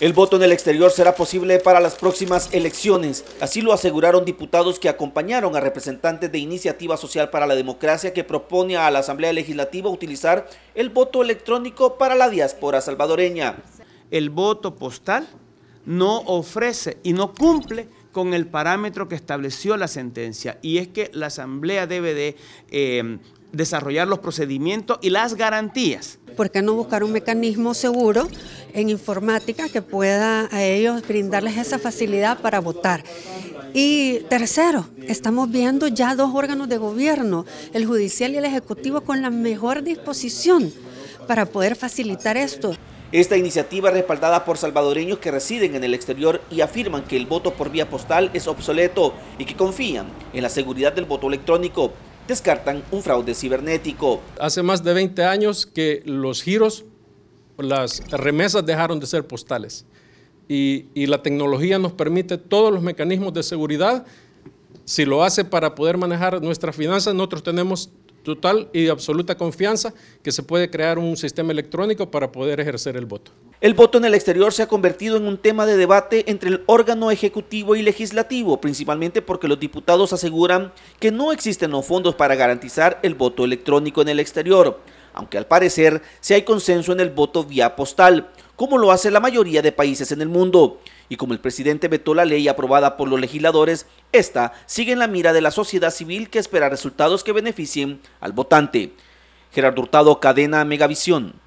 El voto en el exterior será posible para las próximas elecciones, así lo aseguraron diputados que acompañaron a representantes de Iniciativa Social para la Democracia que propone a la Asamblea Legislativa utilizar el voto electrónico para la diáspora salvadoreña. El voto postal no ofrece y no cumple con el parámetro que estableció la sentencia y es que la Asamblea debe de em, desarrollar los procedimientos y las garantías. ¿Por qué no buscar un mecanismo seguro en informática que pueda a ellos brindarles esa facilidad para votar. Y tercero, estamos viendo ya dos órganos de gobierno, el judicial y el ejecutivo, con la mejor disposición para poder facilitar esto. Esta iniciativa respaldada por salvadoreños que residen en el exterior y afirman que el voto por vía postal es obsoleto y que confían en la seguridad del voto electrónico. Descartan un fraude cibernético. Hace más de 20 años que los giros las remesas dejaron de ser postales. Y, la tecnología nos permite todos los mecanismos de seguridad. Si lo hace para poder manejar nuestras finanzas, nosotros tenemos total y absoluta confianza que se puede crear un sistema electrónico para poder ejercer el voto. El voto en el exterior se ha convertido en un tema de debate entre el órgano ejecutivo y legislativo, principalmente porque los diputados aseguran que no existen los fondos para garantizar el voto electrónico en el exterior aunque al parecer sí hay consenso en el voto vía postal, como lo hace la mayoría de países en el mundo. Y como el presidente vetó la ley aprobada por los legisladores, esta sigue en la mira de la sociedad civil que espera resultados que beneficien al votante. Gerardo Hurtado, cadena Megavisión.